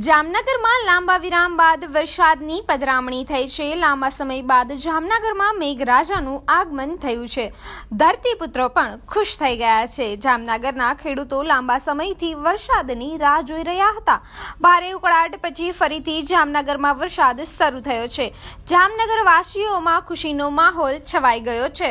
જામનગરમાં લાંબા વિરામ બાદ વરસાદની પધરામણી થઈ છે લાંબા સમય બાદ જામનગરમાં મેઘરાજાનું આગમન થયું છે ધરતીપુત્રો પણ ખુશ થઈ ગયા છે જામનગરના ખેડૂતો લાંબા સમયથી વરસાદની રાહ જોઈ રહ્યા હતા ભારે ઉકળાટ પછી ફરીથી જામનગરમાં વરસાદ શરૂ થયો છે જામનગરવાસીઓમાં ખુશીનો માહોલ છવાઈ ગયો છે